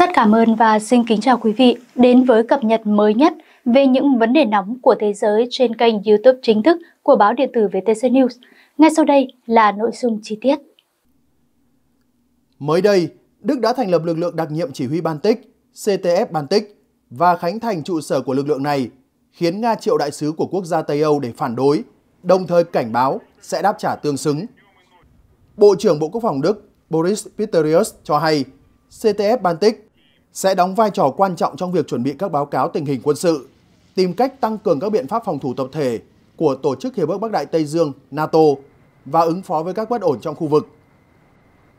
Rất cảm ơn và xin kính chào quý vị đến với cập nhật mới nhất về những vấn đề nóng của thế giới trên kênh YouTube chính thức của báo điện tử VTC News. Ngay sau đây là nội dung chi tiết. Mới đây, Đức đã thành lập lực lượng đặc nhiệm chỉ huy Baltic, CTF Baltic và khánh thành trụ sở của lực lượng này, khiến Nga triệu đại sứ của quốc gia Tây Âu để phản đối, đồng thời cảnh báo sẽ đáp trả tương xứng. Bộ trưởng Bộ Quốc phòng Đức Boris Pistorius cho hay CTF Baltic sẽ đóng vai trò quan trọng trong việc chuẩn bị các báo cáo tình hình quân sự, tìm cách tăng cường các biện pháp phòng thủ tập thể của Tổ chức Hiệp ước Bắc Đại Tây Dương NATO và ứng phó với các bất ổn trong khu vực.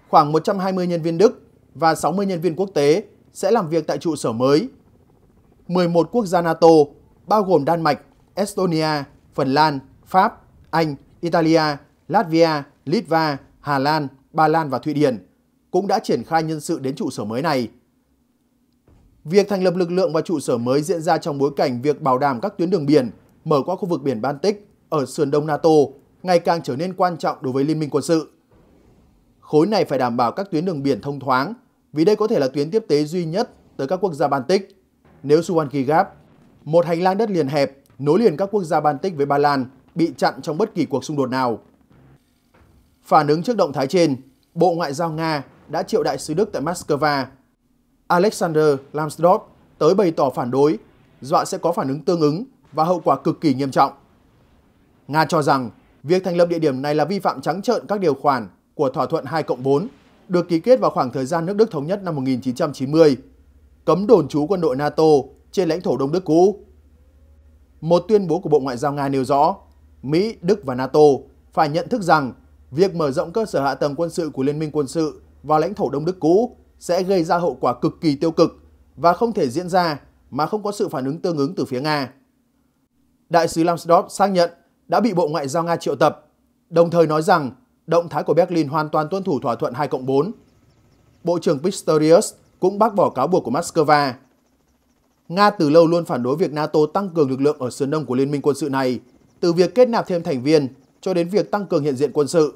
Khoảng 120 nhân viên Đức và 60 nhân viên quốc tế sẽ làm việc tại trụ sở mới. 11 quốc gia NATO bao gồm Đan Mạch, Estonia, Phần Lan, Pháp, Anh, Italia, Latvia, Litva, Hà Lan, Ba Lan và Thụy Điển cũng đã triển khai nhân sự đến trụ sở mới này. Việc thành lập lực lượng và trụ sở mới diễn ra trong bối cảnh việc bảo đảm các tuyến đường biển mở qua khu vực biển Baltic ở sườn đông NATO ngày càng trở nên quan trọng đối với Liên minh quân sự. Khối này phải đảm bảo các tuyến đường biển thông thoáng vì đây có thể là tuyến tiếp tế duy nhất tới các quốc gia Baltic. Nếu Suwalki Gap, một hành lang đất liền hẹp nối liền các quốc gia Baltic với Ba Lan, bị chặn trong bất kỳ cuộc xung đột nào. Phản ứng trước động thái trên, Bộ Ngoại giao Nga đã triệu đại sứ Đức tại Moscow Alexander Lambsdorff tới bày tỏ phản đối, dọa sẽ có phản ứng tương ứng và hậu quả cực kỳ nghiêm trọng. Nga cho rằng việc thành lập địa điểm này là vi phạm trắng trợn các điều khoản của thỏa thuận 2 cộng 4 được ký kết vào khoảng thời gian nước Đức thống nhất năm 1990, cấm đồn trú quân đội NATO trên lãnh thổ Đông Đức cũ. Một tuyên bố của Bộ Ngoại giao Nga nêu rõ, Mỹ, Đức và NATO phải nhận thức rằng việc mở rộng cơ sở hạ tầng quân sự của Liên minh quân sự vào lãnh thổ Đông Đức cũ sẽ gây ra hậu quả cực kỳ tiêu cực và không thể diễn ra mà không có sự phản ứng tương ứng từ phía Nga. Đại sứ Lambsdorff xác nhận đã bị Bộ Ngoại giao Nga triệu tập, đồng thời nói rằng động thái của Berlin hoàn toàn tuân thủ thỏa thuận 2 cộng 4. Bộ trưởng Pistorius cũng bác bỏ cáo buộc của Moscow. Nga từ lâu luôn phản đối việc NATO tăng cường lực lượng ở sườn đông của liên minh quân sự này, từ việc kết nạp thêm thành viên cho đến việc tăng cường hiện diện quân sự.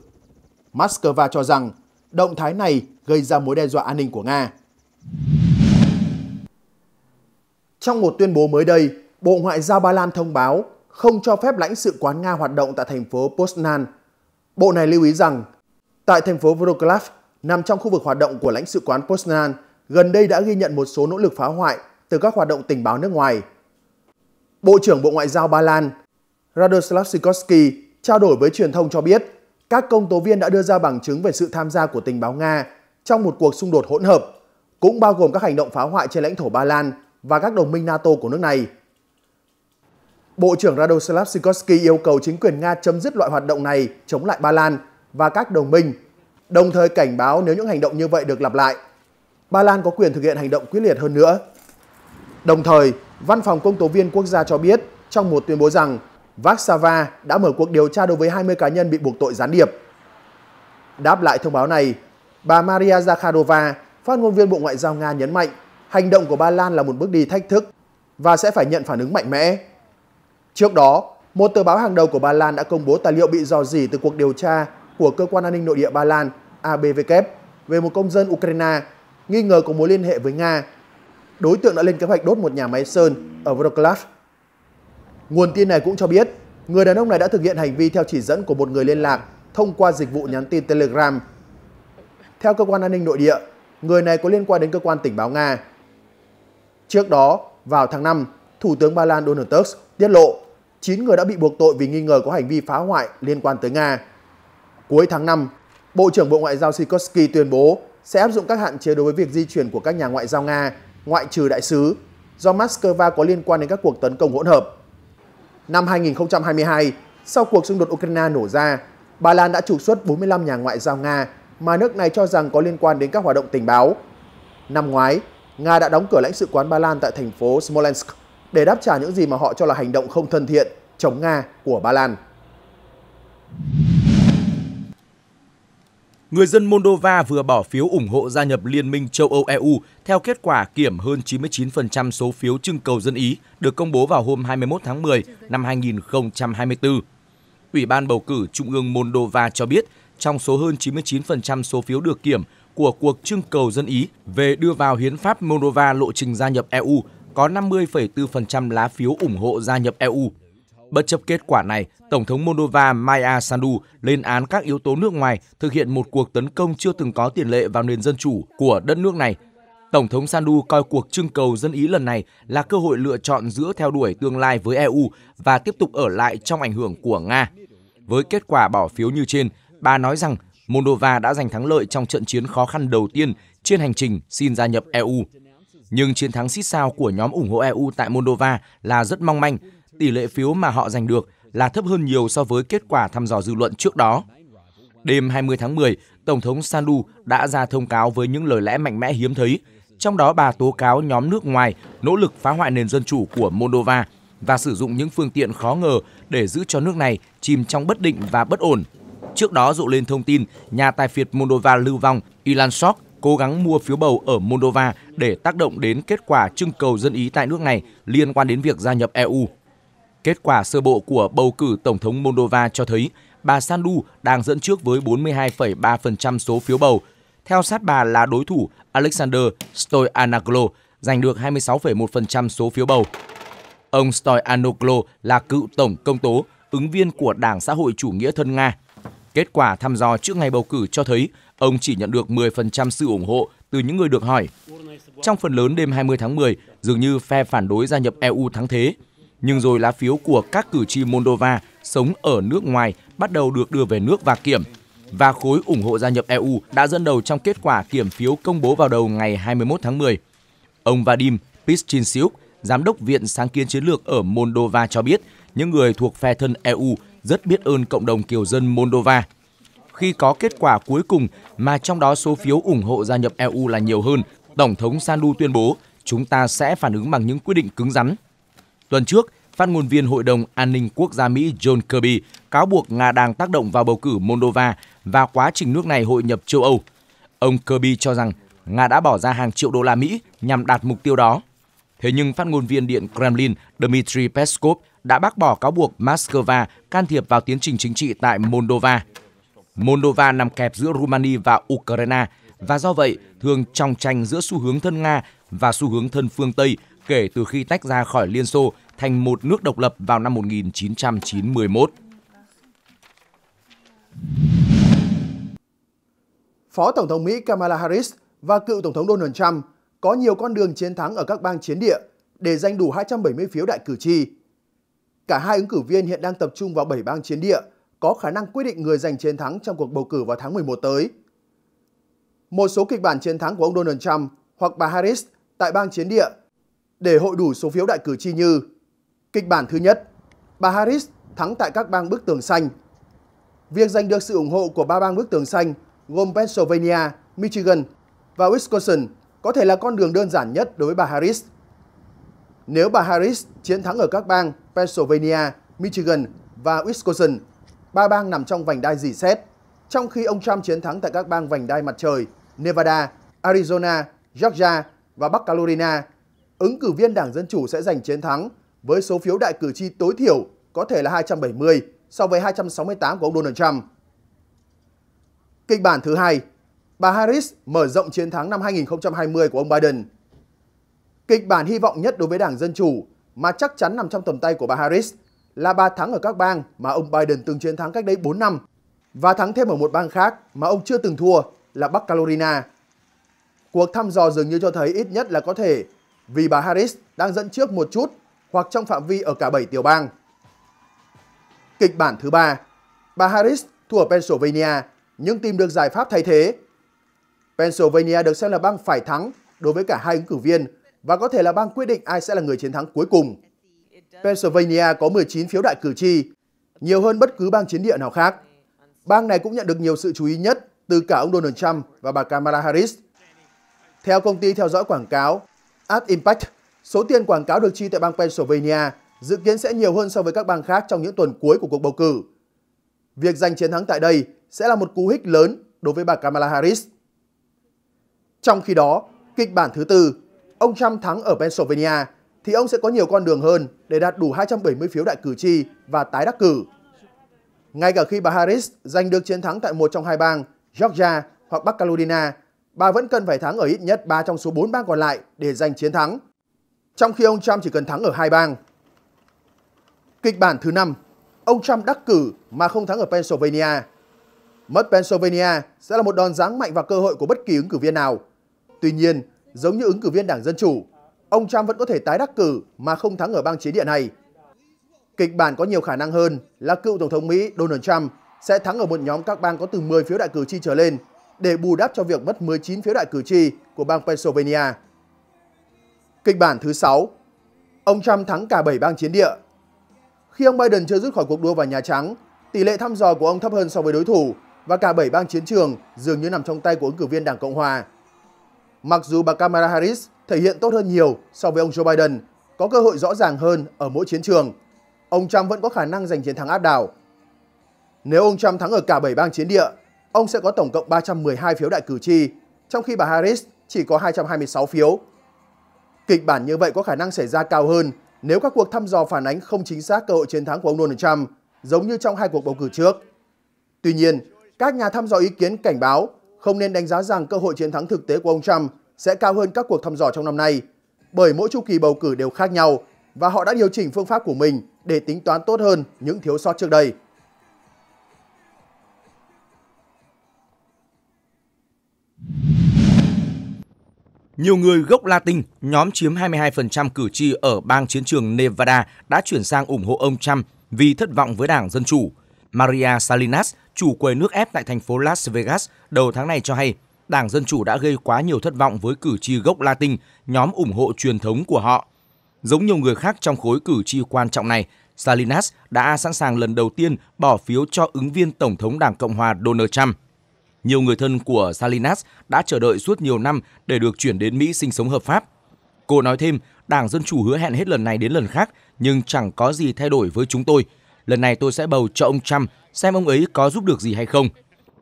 Moscow cho rằng động thái này gây ra mối đe dọa an ninh của Nga. Trong một tuyên bố mới đây, Bộ Ngoại giao Ba Lan thông báo không cho phép lãnh sự quán Nga hoạt động tại thành phố Poznan. Bộ này lưu ý rằng, tại thành phố Vroklav, nằm trong khu vực hoạt động của lãnh sự quán Poznan, gần đây đã ghi nhận một số nỗ lực phá hoại từ các hoạt động tình báo nước ngoài. Bộ trưởng Bộ Ngoại giao Ba Lan Radoslav Sikorsky trao đổi với truyền thông cho biết, các công tố viên đã đưa ra bằng chứng về sự tham gia của tình báo Nga trong một cuộc xung đột hỗn hợp, cũng bao gồm các hành động phá hoại trên lãnh thổ Ba Lan và các đồng minh NATO của nước này. Bộ trưởng Radoslav Sikorsky yêu cầu chính quyền Nga chấm dứt loại hoạt động này chống lại Ba Lan và các đồng minh, đồng thời cảnh báo nếu những hành động như vậy được lặp lại, Ba Lan có quyền thực hiện hành động quyết liệt hơn nữa. Đồng thời, Văn phòng Công tố viên quốc gia cho biết trong một tuyên bố rằng Vaxava đã mở cuộc điều tra đối với 20 cá nhân bị buộc tội gián điệp. Đáp lại thông báo này, Bà Maria Zakharova, phát ngôn viên Bộ Ngoại giao Nga nhấn mạnh hành động của Ba Lan là một bước đi thách thức và sẽ phải nhận phản ứng mạnh mẽ. Trước đó, một tờ báo hàng đầu của Ba Lan đã công bố tài liệu bị dò dỉ từ cuộc điều tra của Cơ quan An ninh Nội địa Ba Lan ABVK e về một công dân Ukraine nghi ngờ có mối liên hệ với Nga. Đối tượng đã lên kế hoạch đốt một nhà máy sơn ở Wroclaw. Nguồn tin này cũng cho biết, người đàn ông này đã thực hiện hành vi theo chỉ dẫn của một người liên lạc thông qua dịch vụ nhắn tin Telegram theo cơ quan an ninh nội địa, người này có liên quan đến cơ quan tình báo Nga. Trước đó, vào tháng 5, Thủ tướng Ba Lan Donald Tusk tiết lộ 9 người đã bị buộc tội vì nghi ngờ có hành vi phá hoại liên quan tới Nga. Cuối tháng 5, Bộ trưởng Bộ Ngoại giao Sikorsky tuyên bố sẽ áp dụng các hạn chế đối với việc di chuyển của các nhà ngoại giao Nga, ngoại trừ đại sứ, do Moscow có liên quan đến các cuộc tấn công hỗn hợp. Năm 2022, sau cuộc xung đột Ukraine nổ ra, Ba Lan đã trục xuất 45 nhà ngoại giao Nga mà nước này cho rằng có liên quan đến các hoạt động tình báo. Năm ngoái, Nga đã đóng cửa lãnh sự quán Ba Lan tại thành phố Smolensk để đáp trả những gì mà họ cho là hành động không thân thiện chống Nga của Ba Lan. Người dân Moldova vừa bỏ phiếu ủng hộ gia nhập Liên minh châu Âu EU theo kết quả kiểm hơn 99% số phiếu trưng cầu dân Ý được công bố vào hôm 21 tháng 10 năm 2024. Ủy ban bầu cử Trung ương Moldova cho biết trong số hơn 99% số phiếu được kiểm của cuộc trưng cầu dân Ý về đưa vào hiến pháp Moldova lộ trình gia nhập EU có 50,4% lá phiếu ủng hộ gia nhập EU. Bất chấp kết quả này, Tổng thống Moldova Maia Sandu lên án các yếu tố nước ngoài thực hiện một cuộc tấn công chưa từng có tiền lệ vào nền dân chủ của đất nước này. Tổng thống Sandu coi cuộc trưng cầu dân Ý lần này là cơ hội lựa chọn giữa theo đuổi tương lai với EU và tiếp tục ở lại trong ảnh hưởng của Nga. Với kết quả bỏ phiếu như trên, Bà nói rằng Moldova đã giành thắng lợi trong trận chiến khó khăn đầu tiên trên hành trình xin gia nhập EU. Nhưng chiến thắng xít sao của nhóm ủng hộ EU tại Moldova là rất mong manh, tỷ lệ phiếu mà họ giành được là thấp hơn nhiều so với kết quả thăm dò dư luận trước đó. Đêm 20 tháng 10, Tổng thống Sandu đã ra thông cáo với những lời lẽ mạnh mẽ hiếm thấy, trong đó bà tố cáo nhóm nước ngoài nỗ lực phá hoại nền dân chủ của Moldova và sử dụng những phương tiện khó ngờ để giữ cho nước này chìm trong bất định và bất ổn Trước đó rộ lên thông tin nhà tài phiệt Moldova lưu vong Ilan Sok cố gắng mua phiếu bầu ở Moldova để tác động đến kết quả trưng cầu dân ý tại nước này liên quan đến việc gia nhập EU. Kết quả sơ bộ của bầu cử Tổng thống Moldova cho thấy bà Sandu đang dẫn trước với 42,3% số phiếu bầu. Theo sát bà là đối thủ Alexander Stoyanoglu giành được 26,1% số phiếu bầu. Ông Stoyanoglu là cựu tổng công tố, ứng viên của Đảng Xã hội Chủ nghĩa thân Nga Kết quả thăm dò trước ngày bầu cử cho thấy ông chỉ nhận được 10% sự ủng hộ từ những người được hỏi. Trong phần lớn đêm 20 tháng 10, dường như phe phản đối gia nhập EU thắng thế. Nhưng rồi lá phiếu của các cử tri Moldova sống ở nước ngoài bắt đầu được đưa về nước và kiểm. Và khối ủng hộ gia nhập EU đã dẫn đầu trong kết quả kiểm phiếu công bố vào đầu ngày 21 tháng 10. Ông Vadim Pistinsiuk, Giám đốc Viện Sáng kiến Chiến lược ở Moldova cho biết, những người thuộc phe thân EU rất biết ơn cộng đồng kiều dân Moldova khi có kết quả cuối cùng mà trong đó số phiếu ủng hộ gia nhập EU là nhiều hơn, Tổng thống Sandu tuyên bố chúng ta sẽ phản ứng bằng những quyết định cứng rắn. Tuần trước, phát ngôn viên Hội đồng An ninh Quốc gia Mỹ John Kirby cáo buộc Nga đang tác động vào bầu cử Moldova và quá trình nước này hội nhập châu Âu. Ông Kirby cho rằng Nga đã bỏ ra hàng triệu đô la Mỹ nhằm đạt mục tiêu đó. Thế nhưng phát ngôn viên Điện Kremlin Dmitry Peskov đã bác bỏ cáo buộc Moscow can thiệp vào tiến trình chính trị tại Moldova. Moldova nằm kẹp giữa Romania và Ukraine và do vậy thường trong tranh giữa xu hướng thân Nga và xu hướng thân phương Tây kể từ khi tách ra khỏi Liên Xô thành một nước độc lập vào năm 1991. Phó Tổng thống Mỹ Kamala Harris và cựu Tổng thống Donald Trump có nhiều con đường chiến thắng ở các bang chiến địa để giành đủ 270 phiếu đại cử tri Cả hai ứng cử viên hiện đang tập trung vào 7 bang chiến địa, có khả năng quyết định người giành chiến thắng trong cuộc bầu cử vào tháng 11 tới. Một số kịch bản chiến thắng của ông Donald Trump hoặc bà Harris tại bang chiến địa để hội đủ số phiếu đại cử tri như Kịch bản thứ nhất, bà Harris thắng tại các bang bức tường xanh. Việc giành được sự ủng hộ của ba bang bức tường xanh gồm Pennsylvania, Michigan và Wisconsin có thể là con đường đơn giản nhất đối với bà Harris – nếu bà Harris chiến thắng ở các bang Pennsylvania, Michigan và Wisconsin, ba bang nằm trong vành đai dì xét, trong khi ông Trump chiến thắng tại các bang vành đai mặt trời Nevada, Arizona, Georgia và Bắc Carolina, ứng cử viên Đảng Dân Chủ sẽ giành chiến thắng với số phiếu đại cử tri tối thiểu có thể là 270 so với 268 của ông Donald Trump. Kịch bản thứ hai, bà Harris mở rộng chiến thắng năm 2020 của ông Biden – Kịch bản hy vọng nhất đối với Đảng Dân Chủ mà chắc chắn nằm trong tầm tay của bà Harris là bà thắng ở các bang mà ông Biden từng chiến thắng cách đây 4 năm và thắng thêm ở một bang khác mà ông chưa từng thua là Bắc Carolina. Cuộc thăm dò dường như cho thấy ít nhất là có thể vì bà Harris đang dẫn trước một chút hoặc trong phạm vi ở cả 7 tiểu bang. Kịch bản thứ ba, bà Harris thua ở Pennsylvania nhưng tìm được giải pháp thay thế. Pennsylvania được xem là bang phải thắng đối với cả hai ứng cử viên và có thể là bang quyết định ai sẽ là người chiến thắng cuối cùng. Pennsylvania có 19 phiếu đại cử tri, nhiều hơn bất cứ bang chiến địa nào khác. Bang này cũng nhận được nhiều sự chú ý nhất từ cả ông Donald Trump và bà Kamala Harris. Theo công ty theo dõi quảng cáo Ad Impact, số tiền quảng cáo được chi tại bang Pennsylvania dự kiến sẽ nhiều hơn so với các bang khác trong những tuần cuối của cuộc bầu cử. Việc giành chiến thắng tại đây sẽ là một cú hích lớn đối với bà Kamala Harris. Trong khi đó, kịch bản thứ tư ông Trump thắng ở Pennsylvania thì ông sẽ có nhiều con đường hơn để đạt đủ 270 phiếu đại cử tri và tái đắc cử. Ngay cả khi bà Harris giành được chiến thắng tại một trong hai bang Georgia hoặc Bắc Carolina, bà vẫn cần phải thắng ở ít nhất 3 trong số 4 bang còn lại để giành chiến thắng, trong khi ông Trump chỉ cần thắng ở hai bang. Kịch bản thứ 5, ông Trump đắc cử mà không thắng ở Pennsylvania. Mất Pennsylvania sẽ là một đòn giáng mạnh vào cơ hội của bất kỳ ứng cử viên nào. Tuy nhiên, giống như ứng cử viên Đảng Dân Chủ, ông Trump vẫn có thể tái đắc cử mà không thắng ở bang chế địa này. Kịch bản có nhiều khả năng hơn là cựu Tổng thống Mỹ Donald Trump sẽ thắng ở một nhóm các bang có từ 10 phiếu đại cử tri trở lên để bù đắp cho việc mất 19 phiếu đại cử tri của bang Pennsylvania. Kịch bản thứ 6 Ông Trump thắng cả 7 bang chiến địa. Khi ông Biden chưa rút khỏi cuộc đua vào Nhà Trắng, tỷ lệ thăm dò của ông thấp hơn so với đối thủ và cả 7 bang chiến trường dường như nằm trong tay của ứng cử viên Đảng Cộng Hòa Mặc dù bà Kamala Harris thể hiện tốt hơn nhiều so với ông Joe Biden, có cơ hội rõ ràng hơn ở mỗi chiến trường, ông Trump vẫn có khả năng giành chiến thắng áp đảo. Nếu ông Trump thắng ở cả 7 bang chiến địa, ông sẽ có tổng cộng 312 phiếu đại cử tri, trong khi bà Harris chỉ có 226 phiếu. Kịch bản như vậy có khả năng xảy ra cao hơn nếu các cuộc thăm dò phản ánh không chính xác cơ hội chiến thắng của ông Donald Trump, giống như trong hai cuộc bầu cử trước. Tuy nhiên, các nhà thăm dò ý kiến cảnh báo không nên đánh giá rằng cơ hội chiến thắng thực tế của ông Trump sẽ cao hơn các cuộc thăm dò trong năm nay, bởi mỗi chu kỳ bầu cử đều khác nhau và họ đã điều chỉnh phương pháp của mình để tính toán tốt hơn những thiếu sót trước đây. Nhiều người gốc Latin, nhóm chiếm 22% cử tri ở bang chiến trường Nevada đã chuyển sang ủng hộ ông Trump vì thất vọng với Đảng Dân Chủ. Maria Salinas, chủ quầy nước ép tại thành phố Las Vegas đầu tháng này cho hay Đảng Dân Chủ đã gây quá nhiều thất vọng với cử tri gốc Latin, nhóm ủng hộ truyền thống của họ. Giống nhiều người khác trong khối cử tri quan trọng này, Salinas đã sẵn sàng lần đầu tiên bỏ phiếu cho ứng viên Tổng thống Đảng Cộng hòa Donald Trump. Nhiều người thân của Salinas đã chờ đợi suốt nhiều năm để được chuyển đến Mỹ sinh sống hợp pháp. Cô nói thêm, Đảng Dân Chủ hứa hẹn hết lần này đến lần khác nhưng chẳng có gì thay đổi với chúng tôi. Lần này tôi sẽ bầu cho ông Trump xem ông ấy có giúp được gì hay không.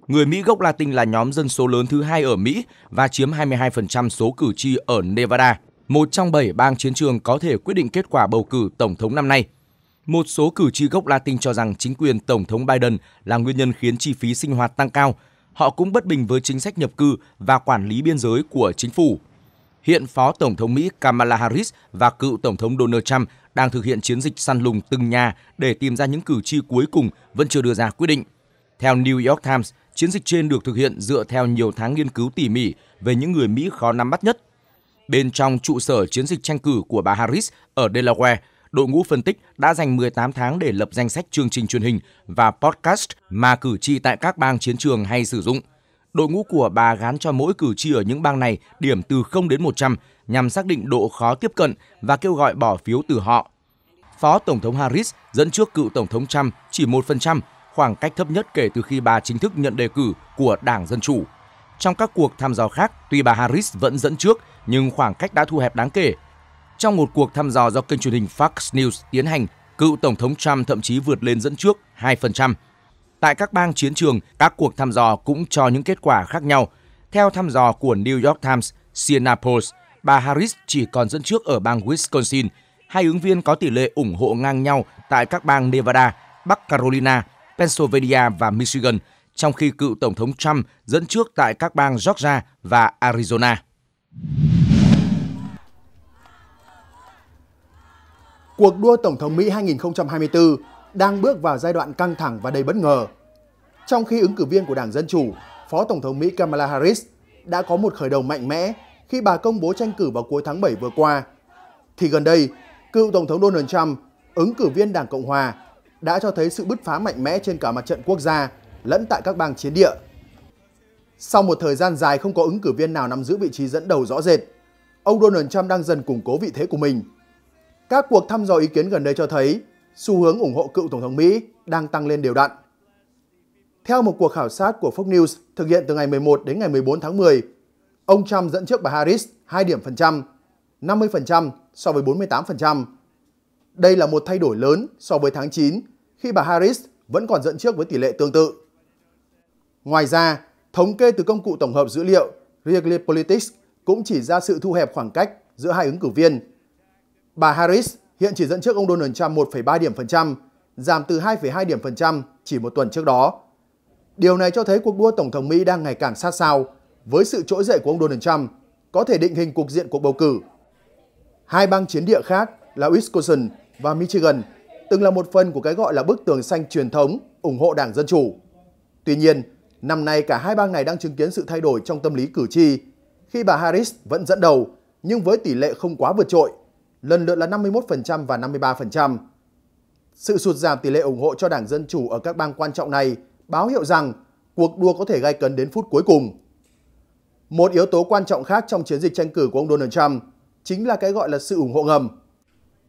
Người Mỹ gốc Latin là nhóm dân số lớn thứ hai ở Mỹ và chiếm 22% số cử tri ở Nevada, một trong bảy bang chiến trường có thể quyết định kết quả bầu cử tổng thống năm nay. Một số cử tri gốc Latin cho rằng chính quyền Tổng thống Biden là nguyên nhân khiến chi phí sinh hoạt tăng cao. Họ cũng bất bình với chính sách nhập cư và quản lý biên giới của chính phủ hiện Phó Tổng thống Mỹ Kamala Harris và cựu Tổng thống Donald Trump đang thực hiện chiến dịch săn lùng từng nhà để tìm ra những cử tri cuối cùng vẫn chưa đưa ra quyết định. Theo New York Times, chiến dịch trên được thực hiện dựa theo nhiều tháng nghiên cứu tỉ mỉ về những người Mỹ khó nắm bắt nhất. Bên trong trụ sở chiến dịch tranh cử của bà Harris ở Delaware, đội ngũ phân tích đã dành 18 tháng để lập danh sách chương trình truyền hình và podcast mà cử tri tại các bang chiến trường hay sử dụng – Đội ngũ của bà gán cho mỗi cử tri ở những bang này điểm từ 0 đến 100 nhằm xác định độ khó tiếp cận và kêu gọi bỏ phiếu từ họ. Phó Tổng thống Harris dẫn trước cựu Tổng thống Trump chỉ 1%, khoảng cách thấp nhất kể từ khi bà chính thức nhận đề cử của Đảng Dân Chủ. Trong các cuộc thăm dò khác, tuy bà Harris vẫn dẫn trước, nhưng khoảng cách đã thu hẹp đáng kể. Trong một cuộc thăm dò do kênh truyền hình Fox News tiến hành, cựu Tổng thống Trump thậm chí vượt lên dẫn trước 2%. Tại các bang chiến trường, các cuộc thăm dò cũng cho những kết quả khác nhau. Theo thăm dò của New York Times, Siena Post, bà Harris chỉ còn dẫn trước ở bang Wisconsin. Hai ứng viên có tỷ lệ ủng hộ ngang nhau tại các bang Nevada, Bắc Carolina, Pennsylvania và Michigan, trong khi cựu Tổng thống Trump dẫn trước tại các bang Georgia và Arizona. Cuộc đua Tổng thống Mỹ 2024 đang bước vào giai đoạn căng thẳng và đầy bất ngờ. Trong khi ứng cử viên của Đảng Dân Chủ, Phó Tổng thống Mỹ Kamala Harris đã có một khởi đầu mạnh mẽ khi bà công bố tranh cử vào cuối tháng 7 vừa qua, thì gần đây, cựu Tổng thống Donald Trump, ứng cử viên Đảng Cộng Hòa, đã cho thấy sự bứt phá mạnh mẽ trên cả mặt trận quốc gia lẫn tại các bang chiến địa. Sau một thời gian dài không có ứng cử viên nào nắm giữ vị trí dẫn đầu rõ rệt, ông Donald Trump đang dần củng cố vị thế của mình. Các cuộc thăm dò ý kiến gần đây cho thấy xu hướng ủng hộ cựu Tổng thống Mỹ đang tăng lên đều đặn. Theo một cuộc khảo sát của Fox News thực hiện từ ngày 11 đến ngày 14 tháng 10, ông Trump dẫn trước bà Harris 2 điểm phần trăm, 50% so với 48%. Đây là một thay đổi lớn so với tháng 9 khi bà Harris vẫn còn dẫn trước với tỷ lệ tương tự. Ngoài ra, thống kê từ công cụ tổng hợp dữ liệu Realpolitik cũng chỉ ra sự thu hẹp khoảng cách giữa hai ứng cử viên. Bà Harris hiện chỉ dẫn trước ông Donald Trump 1,3 điểm phần trăm, giảm từ 2,2 điểm phần trăm chỉ một tuần trước đó. Điều này cho thấy cuộc đua Tổng thống Mỹ đang ngày càng sát sao với sự trỗi dậy của ông Donald Trump có thể định hình cục diện cuộc bầu cử. Hai bang chiến địa khác là Wisconsin và Michigan từng là một phần của cái gọi là bức tường xanh truyền thống ủng hộ Đảng Dân Chủ. Tuy nhiên, năm nay cả hai bang này đang chứng kiến sự thay đổi trong tâm lý cử tri khi bà Harris vẫn dẫn đầu nhưng với tỷ lệ không quá vượt trội – lần lượt là 51% và 53%. Sự sụt giảm tỷ lệ ủng hộ cho Đảng Dân Chủ ở các bang quan trọng này báo hiệu rằng cuộc đua có thể gay cấn đến phút cuối cùng. Một yếu tố quan trọng khác trong chiến dịch tranh cử của ông Donald Trump chính là cái gọi là sự ủng hộ ngầm.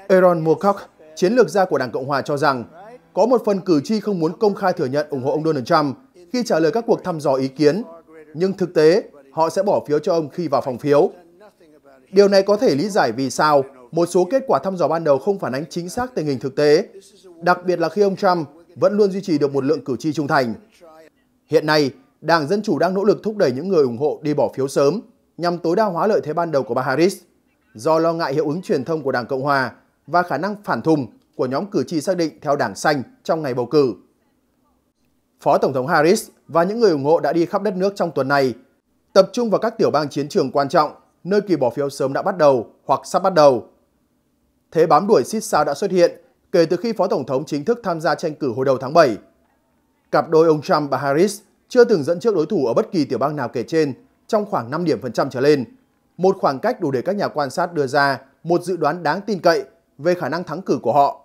Aaron Moorcock, chiến lược gia của Đảng Cộng Hòa cho rằng có một phần cử tri không muốn công khai thừa nhận ủng hộ ông Donald Trump khi trả lời các cuộc thăm dò ý kiến, nhưng thực tế họ sẽ bỏ phiếu cho ông khi vào phòng phiếu. Điều này có thể lý giải vì sao một số kết quả thăm dò ban đầu không phản ánh chính xác tình hình thực tế, đặc biệt là khi ông Trump vẫn luôn duy trì được một lượng cử tri trung thành. Hiện nay, Đảng Dân Chủ đang nỗ lực thúc đẩy những người ủng hộ đi bỏ phiếu sớm nhằm tối đa hóa lợi thế ban đầu của bà Harris do lo ngại hiệu ứng truyền thông của Đảng Cộng Hòa và khả năng phản thùng của nhóm cử tri xác định theo Đảng Xanh trong ngày bầu cử. Phó Tổng thống Harris và những người ủng hộ đã đi khắp đất nước trong tuần này, tập trung vào các tiểu bang chiến trường quan trọng, nơi kỳ bỏ phiếu sớm đã bắt đầu hoặc sắp bắt đầu thế bám đuổi xít sao đã xuất hiện kể từ khi Phó Tổng thống chính thức tham gia tranh cử hồi đầu tháng 7. Cặp đôi ông Trump và Harris chưa từng dẫn trước đối thủ ở bất kỳ tiểu bang nào kể trên trong khoảng 5 điểm phần trăm trở lên, một khoảng cách đủ để các nhà quan sát đưa ra một dự đoán đáng tin cậy về khả năng thắng cử của họ.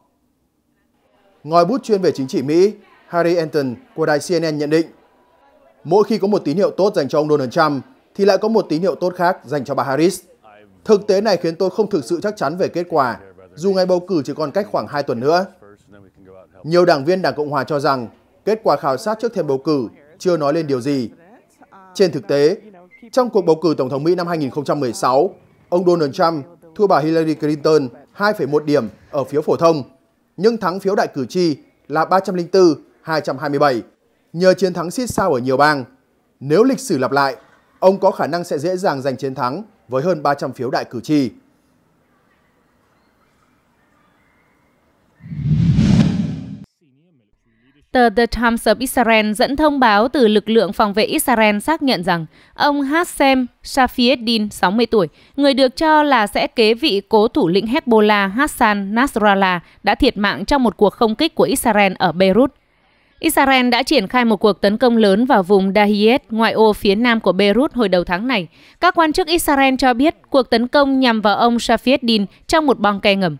Ngòi bút chuyên về chính trị Mỹ, Harry Anton của đài CNN nhận định, mỗi khi có một tín hiệu tốt dành cho ông Donald Trump thì lại có một tín hiệu tốt khác dành cho bà Harris. Thực tế này khiến tôi không thực sự chắc chắn về kết quả dù ngày bầu cử chỉ còn cách khoảng 2 tuần nữa. Nhiều đảng viên Đảng Cộng hòa cho rằng kết quả khảo sát trước thêm bầu cử chưa nói lên điều gì. Trên thực tế, trong cuộc bầu cử Tổng thống Mỹ năm 2016, ông Donald Trump thua bà Hillary Clinton 2,1 điểm ở phiếu phổ thông, nhưng thắng phiếu đại cử tri là 304-227 nhờ chiến thắng xít sao ở nhiều bang. Nếu lịch sử lặp lại, ông có khả năng sẽ dễ dàng giành chiến thắng với hơn 300 phiếu đại cử tri. Tờ The Times of Israel dẫn thông báo từ lực lượng phòng vệ Israel xác nhận rằng ông Hassem Safieddin, 60 tuổi, người được cho là sẽ kế vị cố thủ lĩnh Hezbollah Hassan Nasrallah đã thiệt mạng trong một cuộc không kích của Israel ở Beirut. Israel đã triển khai một cuộc tấn công lớn vào vùng Dahiet, ngoại ô phía nam của Beirut hồi đầu tháng này. Các quan chức Israel cho biết cuộc tấn công nhằm vào ông Safieddin trong một bong ke ngầm.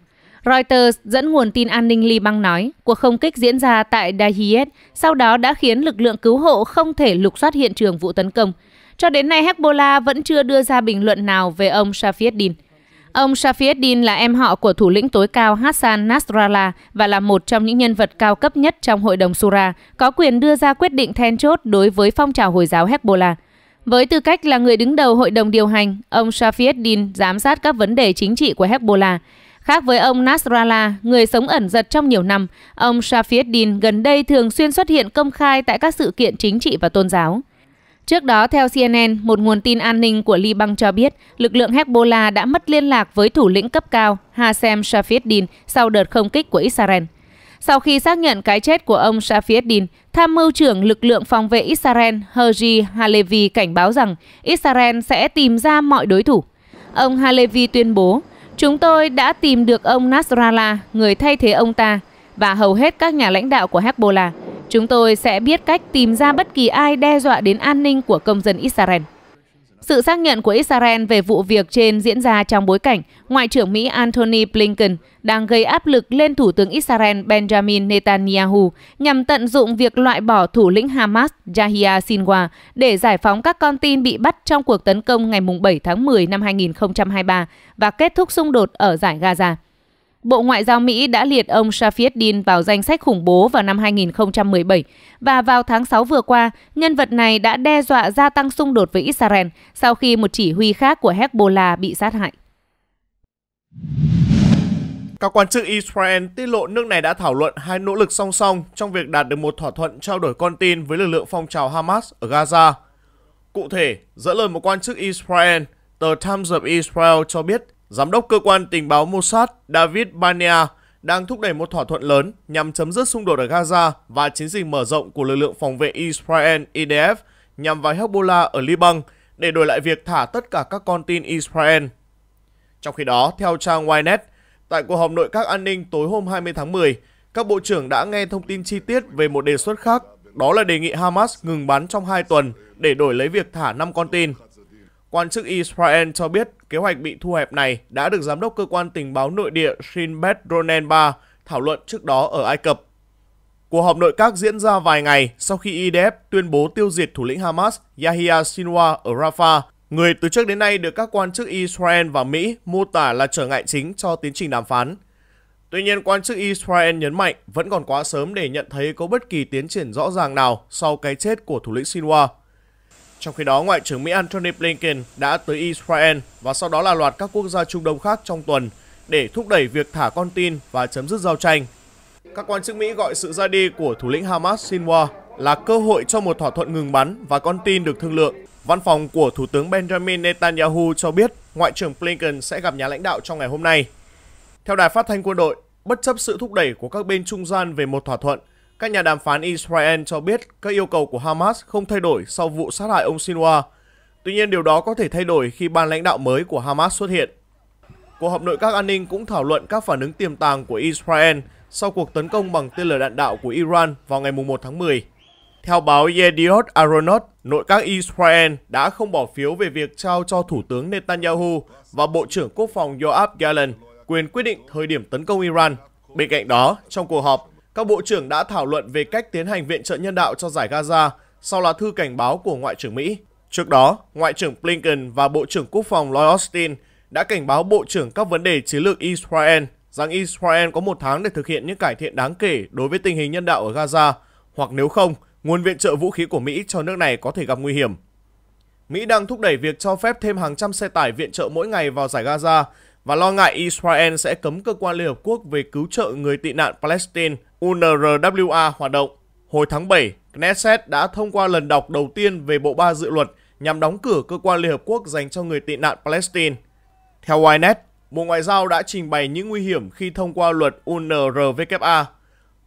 Reuters dẫn nguồn tin an ninh Liban nói, cuộc không kích diễn ra tại Dahiyet sau đó đã khiến lực lượng cứu hộ không thể lục soát hiện trường vụ tấn công. Cho đến nay, Hezbollah vẫn chưa đưa ra bình luận nào về ông Safieddin. Ông Safieddin là em họ của thủ lĩnh tối cao Hassan Nasrallah và là một trong những nhân vật cao cấp nhất trong Hội đồng Sura, có quyền đưa ra quyết định then chốt đối với phong trào Hồi giáo Hezbollah. Với tư cách là người đứng đầu hội đồng điều hành, ông Safieddin giám sát các vấn đề chính trị của Hezbollah. Khác với ông Nasrallah, người sống ẩn giật trong nhiều năm, ông Shafiuddin gần đây thường xuyên xuất hiện công khai tại các sự kiện chính trị và tôn giáo. Trước đó, theo CNN, một nguồn tin an ninh của Liban cho biết lực lượng Hezbollah đã mất liên lạc với thủ lĩnh cấp cao Hashem Shafiuddin sau đợt không kích của Israel. Sau khi xác nhận cái chết của ông Shafiuddin, tham mưu trưởng lực lượng phòng vệ Israel Herzi Halevi cảnh báo rằng Israel sẽ tìm ra mọi đối thủ. Ông Halevi tuyên bố Chúng tôi đã tìm được ông Nasrallah, người thay thế ông ta, và hầu hết các nhà lãnh đạo của Hezbollah. Chúng tôi sẽ biết cách tìm ra bất kỳ ai đe dọa đến an ninh của công dân Israel. Sự xác nhận của Israel về vụ việc trên diễn ra trong bối cảnh Ngoại trưởng Mỹ Antony Blinken đang gây áp lực lên Thủ tướng Israel Benjamin Netanyahu nhằm tận dụng việc loại bỏ thủ lĩnh Hamas Yahya Sinwar để giải phóng các con tin bị bắt trong cuộc tấn công ngày 7 tháng 10 năm 2023 và kết thúc xung đột ở giải Gaza. Bộ Ngoại giao Mỹ đã liệt ông Shafiuddin vào danh sách khủng bố vào năm 2017 và vào tháng 6 vừa qua, nhân vật này đã đe dọa gia tăng xung đột với Israel sau khi một chỉ huy khác của Hezbollah bị sát hại. Các quan chức Israel tiết lộ nước này đã thảo luận hai nỗ lực song song trong việc đạt được một thỏa thuận trao đổi con tin với lực lượng phong trào Hamas ở Gaza. Cụ thể, dẫn lời một quan chức Israel, tờ Times of Israel cho biết Giám đốc cơ quan tình báo Mossad David Bania đang thúc đẩy một thỏa thuận lớn nhằm chấm dứt xung đột ở Gaza và chiến dịch mở rộng của lực lượng phòng vệ Israel IDF nhằm vào Hezbollah ở Liban để đổi lại việc thả tất cả các con tin Israel. Trong khi đó, theo trang Ynet, tại cuộc họp nội các an ninh tối hôm 20 tháng 10, các bộ trưởng đã nghe thông tin chi tiết về một đề xuất khác, đó là đề nghị Hamas ngừng bắn trong 2 tuần để đổi lấy việc thả 5 con tin. Quan chức Israel cho biết kế hoạch bị thu hẹp này đã được Giám đốc Cơ quan Tình báo Nội địa Shin Bet Ronen Bar thảo luận trước đó ở Ai Cập. Cuộc họp nội các diễn ra vài ngày sau khi IDF tuyên bố tiêu diệt thủ lĩnh Hamas Yahya Sinwar ở Rafah, người từ trước đến nay được các quan chức Israel và Mỹ mô tả là trở ngại chính cho tiến trình đàm phán. Tuy nhiên, quan chức Israel nhấn mạnh vẫn còn quá sớm để nhận thấy có bất kỳ tiến triển rõ ràng nào sau cái chết của thủ lĩnh Sinwar. Trong khi đó, Ngoại trưởng Mỹ Antony Blinken đã tới Israel và sau đó là loạt các quốc gia Trung Đông khác trong tuần để thúc đẩy việc thả con tin và chấm dứt giao tranh. Các quan chức Mỹ gọi sự ra đi của thủ lĩnh Hamas Sinwar là cơ hội cho một thỏa thuận ngừng bắn và con tin được thương lượng. Văn phòng của Thủ tướng Benjamin Netanyahu cho biết Ngoại trưởng Blinken sẽ gặp nhà lãnh đạo trong ngày hôm nay. Theo đài phát thanh quân đội, bất chấp sự thúc đẩy của các bên trung gian về một thỏa thuận, các nhà đàm phán Israel cho biết các yêu cầu của Hamas không thay đổi sau vụ sát hại ông Sinwar. Tuy nhiên điều đó có thể thay đổi khi ban lãnh đạo mới của Hamas xuất hiện. Cuộc họp nội các an ninh cũng thảo luận các phản ứng tiềm tàng của Israel sau cuộc tấn công bằng tên lửa đạn đạo của Iran vào ngày 1 tháng 10. Theo báo Yediot Aronot, nội các Israel đã không bỏ phiếu về việc trao cho Thủ tướng Netanyahu và Bộ trưởng Quốc phòng Yoav Gallant quyền quyết định thời điểm tấn công Iran. Bên cạnh đó, trong cuộc họp, các bộ trưởng đã thảo luận về cách tiến hành viện trợ nhân đạo cho giải Gaza sau lá thư cảnh báo của Ngoại trưởng Mỹ. Trước đó, Ngoại trưởng Blinken và Bộ trưởng Quốc phòng Lloyd Austin đã cảnh báo Bộ trưởng các vấn đề chiến lược Israel rằng Israel có một tháng để thực hiện những cải thiện đáng kể đối với tình hình nhân đạo ở Gaza, hoặc nếu không, nguồn viện trợ vũ khí của Mỹ cho nước này có thể gặp nguy hiểm. Mỹ đang thúc đẩy việc cho phép thêm hàng trăm xe tải viện trợ mỗi ngày vào giải Gaza và lo ngại Israel sẽ cấm cơ quan Liên Hợp Quốc về cứu trợ người tị nạn Palestine UNRWA hoạt động. Hồi tháng 7, Knesset đã thông qua lần đọc đầu tiên về bộ ba dự luật nhằm đóng cửa cơ quan Liên Hợp Quốc dành cho người tị nạn Palestine. Theo Ynet, Bộ Ngoại giao đã trình bày những nguy hiểm khi thông qua luật UNRWA.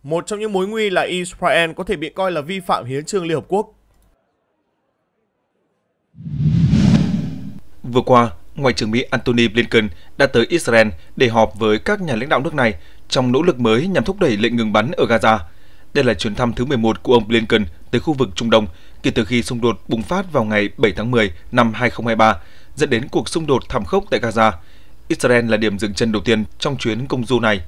Một trong những mối nguy là Israel có thể bị coi là vi phạm hiến trương Liên Hợp Quốc. Vừa qua, Ngoại trưởng Mỹ Antony Blinken đã tới Israel để họp với các nhà lãnh đạo nước này trong nỗ lực mới nhằm thúc đẩy lệnh ngừng bắn ở Gaza. Đây là chuyến thăm thứ 11 của ông Blinken tới khu vực Trung Đông kể từ khi xung đột bùng phát vào ngày 7 tháng 10 năm 2023, dẫn đến cuộc xung đột thảm khốc tại Gaza. Israel là điểm dừng chân đầu tiên trong chuyến công du này.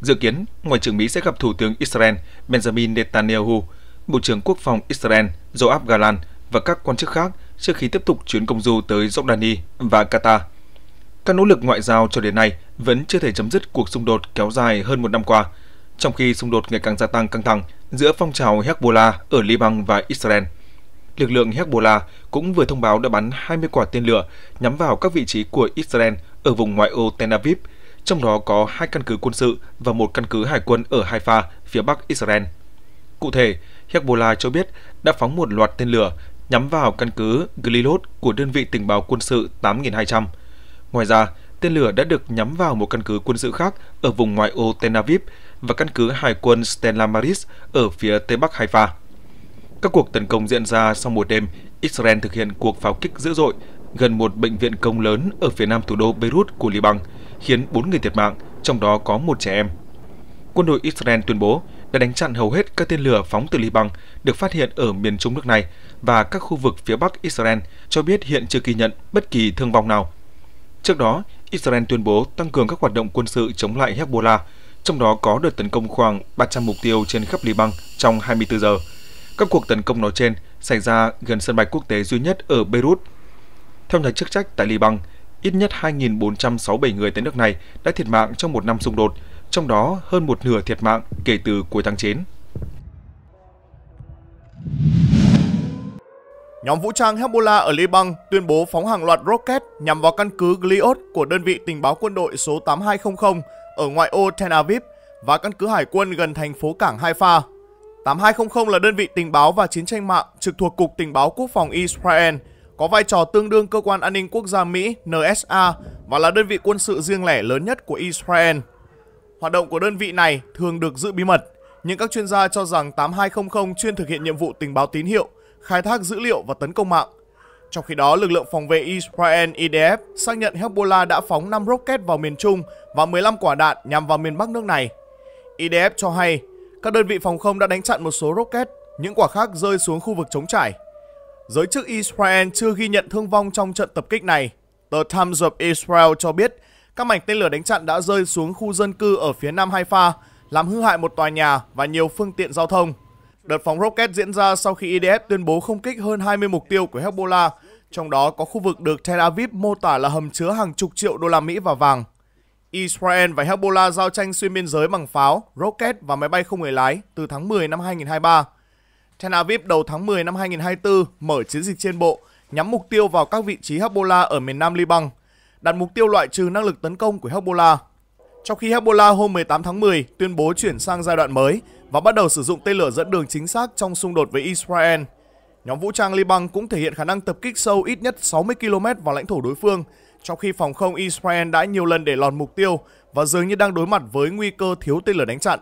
Dự kiến, Ngoại trưởng Mỹ sẽ gặp Thủ tướng Israel Benjamin Netanyahu, Bộ trưởng Quốc phòng Israel Joab Galan và các quan chức khác trước khi tiếp tục chuyến công du tới Jordani và Qatar các nỗ lực ngoại giao cho đến nay vẫn chưa thể chấm dứt cuộc xung đột kéo dài hơn một năm qua, trong khi xung đột ngày càng gia tăng căng thẳng giữa phong trào Hezbollah ở Liban và Israel. Lực lượng Hezbollah cũng vừa thông báo đã bắn 20 quả tên lửa nhắm vào các vị trí của Israel ở vùng ngoại ô Tel Aviv, trong đó có hai căn cứ quân sự và một căn cứ hải quân ở Haifa, phía bắc Israel. Cụ thể, Hezbollah cho biết đã phóng một loạt tên lửa nhắm vào căn cứ Glilot của đơn vị tình báo quân sự 8200 Ngoài ra, tên lửa đã được nhắm vào một căn cứ quân sự khác ở vùng ngoại ô Tel Aviv và căn cứ hải quân Stella Maris ở phía tây bắc Haifa. Các cuộc tấn công diễn ra sau một đêm, Israel thực hiện cuộc pháo kích dữ dội gần một bệnh viện công lớn ở phía nam thủ đô Beirut của Liban, khiến 4 người thiệt mạng, trong đó có một trẻ em. Quân đội Israel tuyên bố đã đánh chặn hầu hết các tên lửa phóng từ Liban được phát hiện ở miền trung nước này và các khu vực phía bắc Israel cho biết hiện chưa ghi nhận bất kỳ thương vong nào Trước đó, Israel tuyên bố tăng cường các hoạt động quân sự chống lại Hezbollah, trong đó có đợt tấn công khoảng 300 mục tiêu trên khắp Liban trong 24 giờ. Các cuộc tấn công nói trên xảy ra gần sân bay quốc tế duy nhất ở Beirut. Theo nhà chức trách tại Liban, ít nhất 2.467 người tại nước này đã thiệt mạng trong một năm xung đột, trong đó hơn một nửa thiệt mạng kể từ cuối tháng 9 nhóm vũ trang Hezbollah ở Liban tuyên bố phóng hàng loạt rocket nhằm vào căn cứ Gliot của đơn vị tình báo quân đội số 8200 ở ngoại ô Tel Aviv và căn cứ hải quân gần thành phố cảng Haifa. 8200 là đơn vị tình báo và chiến tranh mạng trực thuộc Cục Tình báo Quốc phòng Israel, có vai trò tương đương Cơ quan An ninh Quốc gia Mỹ NSA và là đơn vị quân sự riêng lẻ lớn nhất của Israel. Hoạt động của đơn vị này thường được giữ bí mật, nhưng các chuyên gia cho rằng 8200 chuyên thực hiện nhiệm vụ tình báo tín hiệu – khai thác dữ liệu và tấn công mạng. Trong khi đó, lực lượng phòng vệ Israel IDF xác nhận Hezbollah đã phóng 5 rocket vào miền Trung và 15 quả đạn nhằm vào miền Bắc nước này. IDF cho hay, các đơn vị phòng không đã đánh chặn một số rocket, những quả khác rơi xuống khu vực chống trải. Giới chức Israel chưa ghi nhận thương vong trong trận tập kích này. Tờ Times of Israel cho biết các mảnh tên lửa đánh chặn đã rơi xuống khu dân cư ở phía nam Haifa, làm hư hại một tòa nhà và nhiều phương tiện giao thông. Đợt phóng rocket diễn ra sau khi IDF tuyên bố không kích hơn 20 mục tiêu của Hezbollah, trong đó có khu vực được Tel Aviv mô tả là hầm chứa hàng chục triệu đô la Mỹ và vàng. Israel và Hezbollah giao tranh xuyên biên giới bằng pháo, rocket và máy bay không người lái từ tháng 10 năm 2023. Tel Aviv đầu tháng 10 năm 2024 mở chiến dịch trên bộ, nhắm mục tiêu vào các vị trí Hezbollah ở miền nam Liban, đặt mục tiêu loại trừ năng lực tấn công của Hezbollah. Trong khi Hezbollah hôm 18 tháng 10 tuyên bố chuyển sang giai đoạn mới và bắt đầu sử dụng tên lửa dẫn đường chính xác trong xung đột với Israel, nhóm vũ trang Liban cũng thể hiện khả năng tập kích sâu ít nhất 60 km vào lãnh thổ đối phương, trong khi phòng không Israel đã nhiều lần để lọt mục tiêu và dường như đang đối mặt với nguy cơ thiếu tên lửa đánh chặn.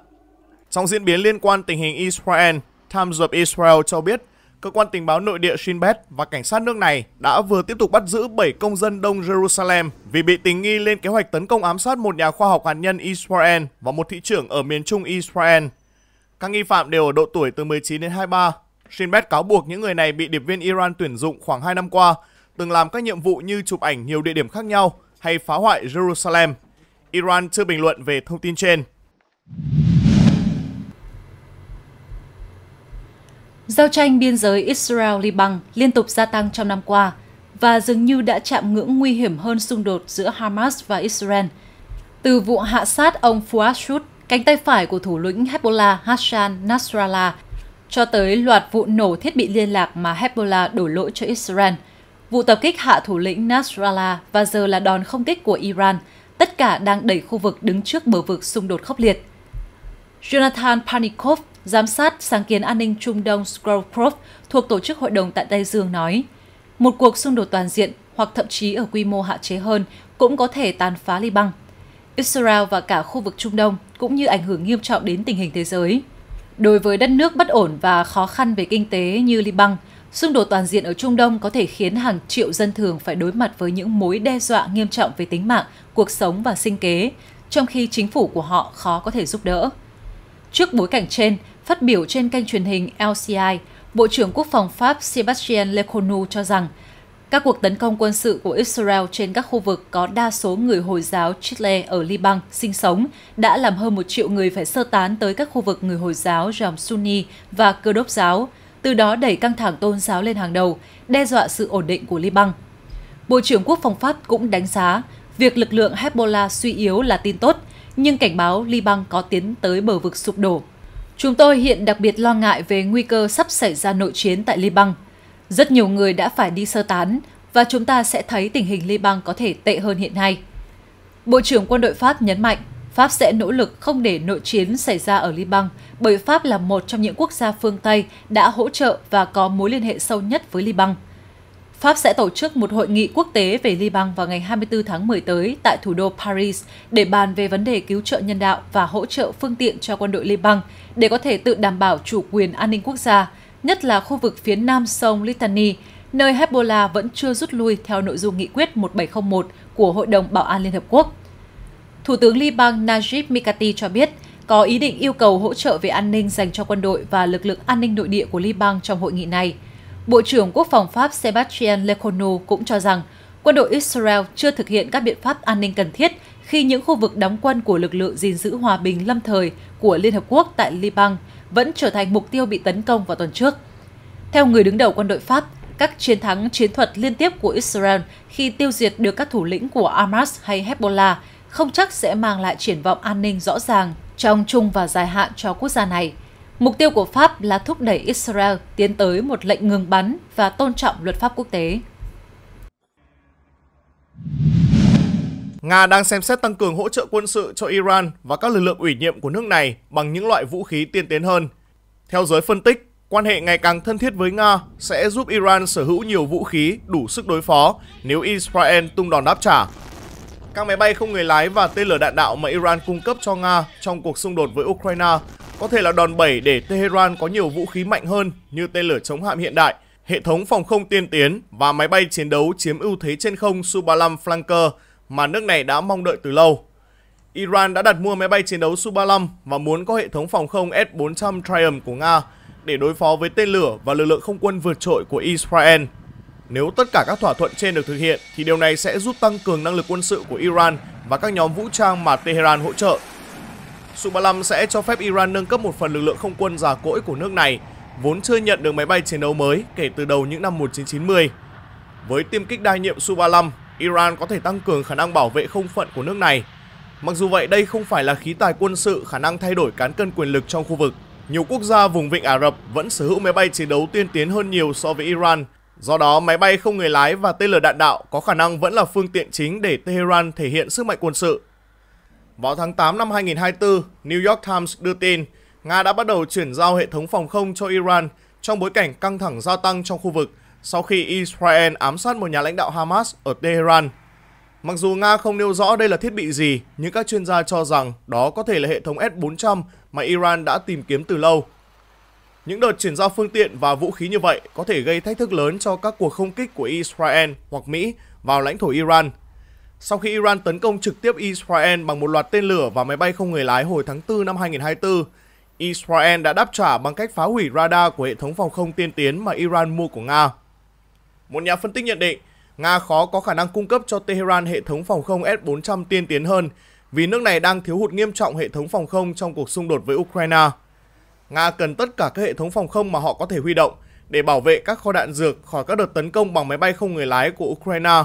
Trong diễn biến liên quan tình hình Israel, Times of Israel cho biết cơ quan tình báo nội địa Shin Bet và cảnh sát nước này đã vừa tiếp tục bắt giữ 7 công dân Đông Jerusalem vì bị tình nghi lên kế hoạch tấn công ám sát một nhà khoa học hạt nhân Israel và một thị trưởng ở miền trung Israel. Các nghi phạm đều ở độ tuổi từ 19 đến 23. Shin Bet cáo buộc những người này bị điệp viên Iran tuyển dụng khoảng 2 năm qua, từng làm các nhiệm vụ như chụp ảnh nhiều địa điểm khác nhau hay phá hoại Jerusalem. Iran chưa bình luận về thông tin trên. Giao tranh biên giới Israel-Liban liên tục gia tăng trong năm qua và dường như đã chạm ngưỡng nguy hiểm hơn xung đột giữa Hamas và Israel. Từ vụ hạ sát ông Fuad Shud, cánh tay phải của thủ lĩnh Hezbollah Hassan Nasrallah, cho tới loạt vụ nổ thiết bị liên lạc mà Hezbollah đổ lỗi cho Israel, vụ tập kích hạ thủ lĩnh Nasrallah và giờ là đòn không kích của Iran, tất cả đang đẩy khu vực đứng trước bờ vực xung đột khốc liệt. Jonathan Panikov, giám sát sáng kiến an ninh Trung Đông Scowcroft thuộc Tổ chức Hội đồng tại Tây Dương nói, một cuộc xung đột toàn diện hoặc thậm chí ở quy mô hạn chế hơn cũng có thể tàn phá Liban, Israel và cả khu vực Trung Đông cũng như ảnh hưởng nghiêm trọng đến tình hình thế giới. Đối với đất nước bất ổn và khó khăn về kinh tế như Liban, xung đột toàn diện ở Trung Đông có thể khiến hàng triệu dân thường phải đối mặt với những mối đe dọa nghiêm trọng về tính mạng, cuộc sống và sinh kế, trong khi chính phủ của họ khó có thể giúp đỡ. Trước bối cảnh trên, phát biểu trên kênh truyền hình LCI, Bộ trưởng Quốc phòng Pháp Sébastien Lecornu cho rằng các cuộc tấn công quân sự của Israel trên các khu vực có đa số người Hồi giáo Chile ở Liban sinh sống đã làm hơn một triệu người phải sơ tán tới các khu vực người Hồi giáo dòng Sunni và Cơ đốc giáo, từ đó đẩy căng thẳng tôn giáo lên hàng đầu, đe dọa sự ổn định của Liban. Bộ trưởng Quốc phòng Pháp cũng đánh giá việc lực lượng Hezbollah suy yếu là tin tốt nhưng cảnh báo Liban có tiến tới bờ vực sụp đổ. Chúng tôi hiện đặc biệt lo ngại về nguy cơ sắp xảy ra nội chiến tại Liban. Rất nhiều người đã phải đi sơ tán và chúng ta sẽ thấy tình hình Liban có thể tệ hơn hiện nay. Bộ trưởng quân đội Pháp nhấn mạnh Pháp sẽ nỗ lực không để nội chiến xảy ra ở Liban, bởi Pháp là một trong những quốc gia phương Tây đã hỗ trợ và có mối liên hệ sâu nhất với Liban. Pháp sẽ tổ chức một hội nghị quốc tế về Liban vào ngày 24 tháng 10 tới tại thủ đô Paris để bàn về vấn đề cứu trợ nhân đạo và hỗ trợ phương tiện cho quân đội Liban để có thể tự đảm bảo chủ quyền an ninh quốc gia, nhất là khu vực phía nam sông Litani, nơi Hezbollah vẫn chưa rút lui theo nội dung nghị quyết 1701 của Hội đồng Bảo an Liên Hợp Quốc. Thủ tướng Liban Najib Mikati cho biết, có ý định yêu cầu hỗ trợ về an ninh dành cho quân đội và lực lượng an ninh nội địa của Liban trong hội nghị này – Bộ trưởng Quốc phòng Pháp Sebastien Lecornu cũng cho rằng quân đội Israel chưa thực hiện các biện pháp an ninh cần thiết khi những khu vực đóng quân của lực lượng gìn giữ hòa bình lâm thời của Liên Hợp Quốc tại Liban vẫn trở thành mục tiêu bị tấn công vào tuần trước. Theo người đứng đầu quân đội Pháp, các chiến thắng chiến thuật liên tiếp của Israel khi tiêu diệt được các thủ lĩnh của Hamas hay Hezbollah không chắc sẽ mang lại triển vọng an ninh rõ ràng trong chung và dài hạn cho quốc gia này. Mục tiêu của Pháp là thúc đẩy Israel tiến tới một lệnh ngừng bắn và tôn trọng luật pháp quốc tế. Nga đang xem xét tăng cường hỗ trợ quân sự cho Iran và các lực lượng ủy nhiệm của nước này bằng những loại vũ khí tiên tiến hơn. Theo giới phân tích, quan hệ ngày càng thân thiết với Nga sẽ giúp Iran sở hữu nhiều vũ khí đủ sức đối phó nếu Israel tung đòn đáp trả các máy bay không người lái và tên lửa đạn đạo mà Iran cung cấp cho Nga trong cuộc xung đột với Ukraine có thể là đòn bẩy để Tehran có nhiều vũ khí mạnh hơn như tên lửa chống hạm hiện đại, hệ thống phòng không tiên tiến và máy bay chiến đấu chiếm ưu thế trên không Su-35 Flanker mà nước này đã mong đợi từ lâu. Iran đã đặt mua máy bay chiến đấu Su-35 và muốn có hệ thống phòng không S-400 Triumph của Nga để đối phó với tên lửa và lực lượng không quân vượt trội của Israel – nếu tất cả các thỏa thuận trên được thực hiện thì điều này sẽ giúp tăng cường năng lực quân sự của Iran và các nhóm vũ trang mà Tehran hỗ trợ. Su-35 sẽ cho phép Iran nâng cấp một phần lực lượng không quân già cỗi của nước này, vốn chưa nhận được máy bay chiến đấu mới kể từ đầu những năm 1990. Với tiêm kích đa nhiệm Su-35, Iran có thể tăng cường khả năng bảo vệ không phận của nước này. Mặc dù vậy, đây không phải là khí tài quân sự khả năng thay đổi cán cân quyền lực trong khu vực. Nhiều quốc gia vùng vịnh Ả Rập vẫn sở hữu máy bay chiến đấu tiên tiến hơn nhiều so với Iran Do đó, máy bay không người lái và tên lửa đạn đạo có khả năng vẫn là phương tiện chính để Tehran thể hiện sức mạnh quân sự. Vào tháng 8 năm 2024, New York Times đưa tin Nga đã bắt đầu chuyển giao hệ thống phòng không cho Iran trong bối cảnh căng thẳng gia tăng trong khu vực sau khi Israel ám sát một nhà lãnh đạo Hamas ở Tehran. Mặc dù Nga không nêu rõ đây là thiết bị gì, nhưng các chuyên gia cho rằng đó có thể là hệ thống S-400 mà Iran đã tìm kiếm từ lâu. Những đợt chuyển giao phương tiện và vũ khí như vậy có thể gây thách thức lớn cho các cuộc không kích của Israel hoặc Mỹ vào lãnh thổ Iran. Sau khi Iran tấn công trực tiếp Israel bằng một loạt tên lửa và máy bay không người lái hồi tháng 4 năm 2024, Israel đã đáp trả bằng cách phá hủy radar của hệ thống phòng không tiên tiến mà Iran mua của Nga. Một nhà phân tích nhận định, Nga khó có khả năng cung cấp cho Tehran hệ thống phòng không S-400 tiên tiến hơn vì nước này đang thiếu hụt nghiêm trọng hệ thống phòng không trong cuộc xung đột với Ukraine. Nga cần tất cả các hệ thống phòng không mà họ có thể huy động để bảo vệ các kho đạn dược khỏi các đợt tấn công bằng máy bay không người lái của Ukraine,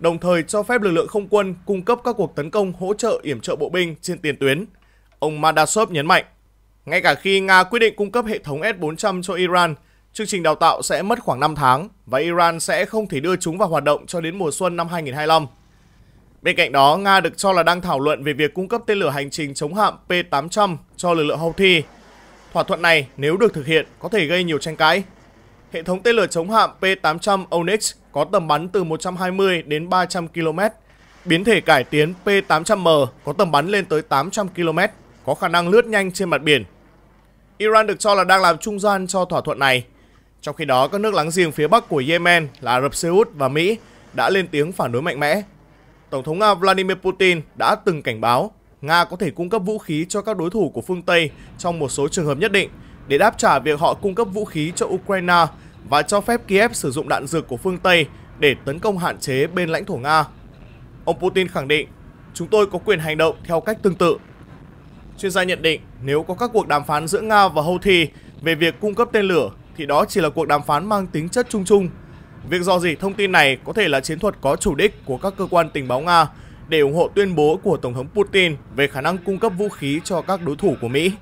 đồng thời cho phép lực lượng không quân cung cấp các cuộc tấn công hỗ trợ yểm trợ bộ binh trên tiền tuyến. Ông Madasov nhấn mạnh, ngay cả khi Nga quyết định cung cấp hệ thống S-400 cho Iran, chương trình đào tạo sẽ mất khoảng 5 tháng và Iran sẽ không thể đưa chúng vào hoạt động cho đến mùa xuân năm 2025. Bên cạnh đó, Nga được cho là đang thảo luận về việc cung cấp tên lửa hành trình chống hạm P-800 cho lực lượng Houthi Thỏa thuận này nếu được thực hiện có thể gây nhiều tranh cãi. Hệ thống tên lửa chống hạm P-800 Onyx có tầm bắn từ 120 đến 300 km. Biến thể cải tiến P-800M có tầm bắn lên tới 800 km, có khả năng lướt nhanh trên mặt biển. Iran được cho là đang làm trung gian cho thỏa thuận này. Trong khi đó, các nước láng giềng phía Bắc của Yemen là Ả Rập Xê Út và Mỹ đã lên tiếng phản đối mạnh mẽ. Tổng thống Nga Vladimir Putin đã từng cảnh báo Nga có thể cung cấp vũ khí cho các đối thủ của phương Tây trong một số trường hợp nhất định để đáp trả việc họ cung cấp vũ khí cho Ukraine và cho phép Kiev sử dụng đạn dược của phương Tây để tấn công hạn chế bên lãnh thổ Nga. Ông Putin khẳng định, chúng tôi có quyền hành động theo cách tương tự. Chuyên gia nhận định nếu có các cuộc đàm phán giữa Nga và Houthi về việc cung cấp tên lửa thì đó chỉ là cuộc đàm phán mang tính chất chung chung. Việc dò dỉ thông tin này có thể là chiến thuật có chủ đích của các cơ quan tình báo Nga để ủng hộ tuyên bố của Tổng thống Putin về khả năng cung cấp vũ khí cho các đối thủ của Mỹ.